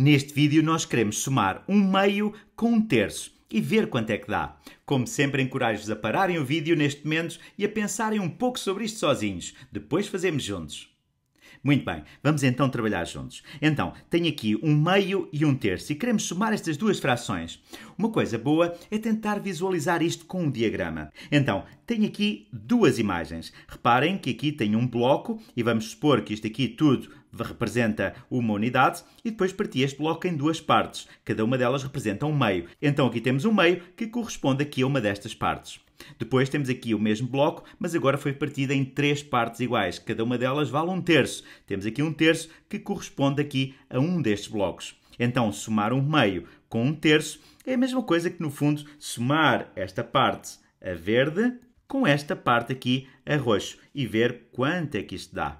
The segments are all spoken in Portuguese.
Neste vídeo nós queremos somar um meio com um terço e ver quanto é que dá. Como sempre, encorajo-vos a pararem o vídeo neste momento e a pensarem um pouco sobre isto sozinhos. Depois fazemos juntos. Muito bem, vamos então trabalhar juntos. Então, tenho aqui um meio e um terço e queremos somar estas duas frações. Uma coisa boa é tentar visualizar isto com um diagrama. Então, tenho aqui duas imagens. Reparem que aqui tenho um bloco e vamos supor que isto aqui tudo representa uma unidade, e depois parti este bloco em duas partes. Cada uma delas representa um meio. Então aqui temos um meio que corresponde aqui a uma destas partes. Depois temos aqui o mesmo bloco, mas agora foi partido em três partes iguais. Cada uma delas vale um terço. Temos aqui um terço que corresponde aqui a um destes blocos. Então, somar um meio com um terço é a mesma coisa que, no fundo, somar esta parte a verde com esta parte aqui a roxo e ver quanto é que isto dá.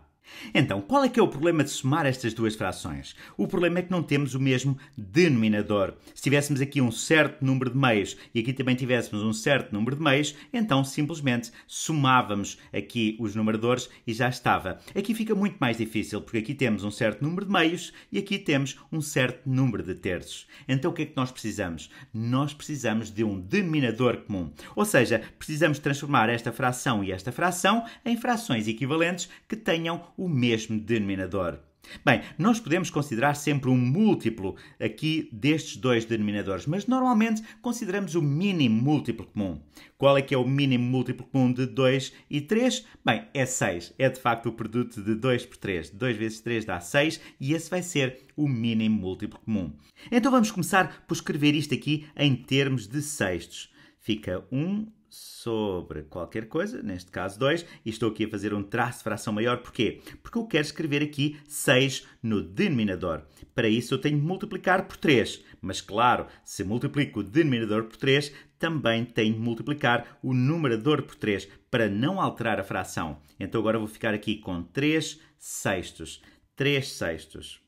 Então, qual é que é o problema de somar estas duas frações? O problema é que não temos o mesmo denominador. Se tivéssemos aqui um certo número de meios e aqui também tivéssemos um certo número de meios, então simplesmente somávamos aqui os numeradores e já estava. Aqui fica muito mais difícil, porque aqui temos um certo número de meios e aqui temos um certo número de terços. Então, o que é que nós precisamos? Nós precisamos de um denominador comum. Ou seja, precisamos transformar esta fração e esta fração em frações equivalentes que tenham o mesmo denominador. Bem, nós podemos considerar sempre um múltiplo aqui destes dois denominadores, mas normalmente consideramos o mínimo múltiplo comum. Qual é que é o mínimo múltiplo comum de 2 e 3? Bem, é 6. É de facto o produto de 2 por 3. 2 vezes 3 dá 6 e esse vai ser o mínimo múltiplo comum. Então vamos começar por escrever isto aqui em termos de sextos. Fica 1 sobre qualquer coisa, neste caso 2, e estou aqui a fazer um traço de fração maior. Porquê? Porque eu quero escrever aqui 6 no denominador. Para isso eu tenho de multiplicar por 3. Mas claro, se multiplico o denominador por 3, também tenho de multiplicar o numerador por 3, para não alterar a fração. Então agora vou ficar aqui com 3 sextos. 3 sextos.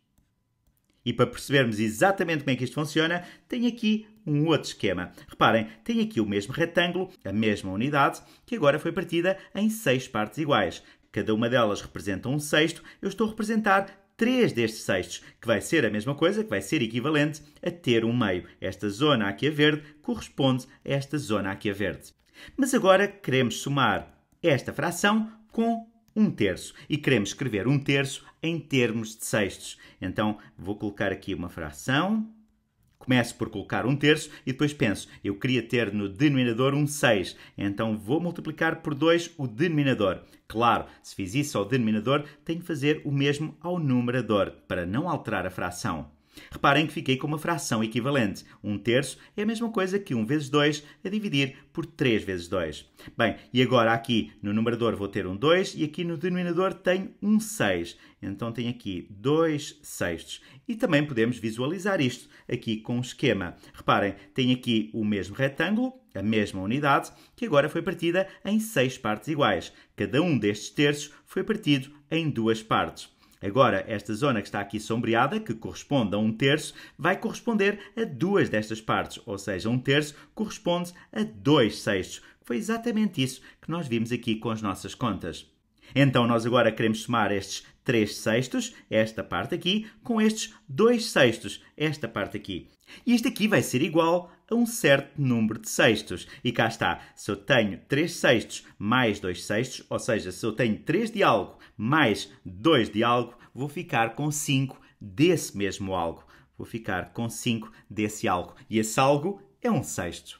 E para percebermos exatamente como é que isto funciona, tenho aqui um outro esquema. Reparem, tem aqui o mesmo retângulo, a mesma unidade, que agora foi partida em seis partes iguais. Cada uma delas representa um sexto, eu estou a representar três destes sextos, que vai ser a mesma coisa, que vai ser equivalente a ter um meio. Esta zona aqui a verde corresponde a esta zona aqui a verde. Mas agora queremos somar esta fração com um terço e queremos escrever um terço em termos de sextos. Então vou colocar aqui uma fração Começo por colocar um terço e depois penso, eu queria ter no denominador um 6, então vou multiplicar por 2 o denominador. Claro, se fiz isso ao denominador, tenho que fazer o mesmo ao numerador, para não alterar a fração. Reparem que fiquei com uma fração equivalente. Um terço é a mesma coisa que 1 vezes 2 a dividir por 3 vezes 2. Bem, e agora aqui no numerador vou ter um 2 e aqui no denominador tenho um 6. Então tenho aqui 2 sextos. E também podemos visualizar isto aqui com um esquema. Reparem, tenho aqui o mesmo retângulo, a mesma unidade, que agora foi partida em 6 partes iguais. Cada um destes terços foi partido em duas partes. Agora, esta zona que está aqui sombreada, que corresponde a um terço, vai corresponder a duas destas partes, ou seja, um terço corresponde a dois sextos. Foi exatamente isso que nós vimos aqui com as nossas contas. Então nós agora queremos somar estes 3 sextos, esta parte aqui, com estes 2 sextos, esta parte aqui. E isto aqui vai ser igual a um certo número de sextos. E cá está, se eu tenho 3 sextos mais 2 sextos, ou seja, se eu tenho 3 de algo mais 2 de algo, vou ficar com 5 desse mesmo algo. Vou ficar com 5 desse algo. E esse algo é um sexto.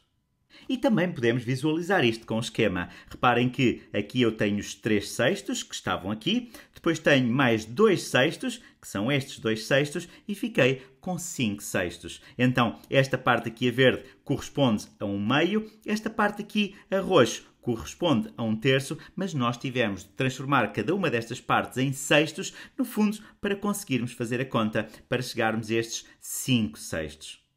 E também podemos visualizar isto com um esquema. Reparem que aqui eu tenho os 3 sextos que estavam aqui, depois tenho mais 2 sextos, que são estes 2 sextos, e fiquei com 5 sextos. Então, esta parte aqui a verde corresponde a um meio, esta parte aqui a roxo corresponde a um terço, mas nós tivemos de transformar cada uma destas partes em sextos, no fundo, para conseguirmos fazer a conta, para chegarmos a estes 5 sextos.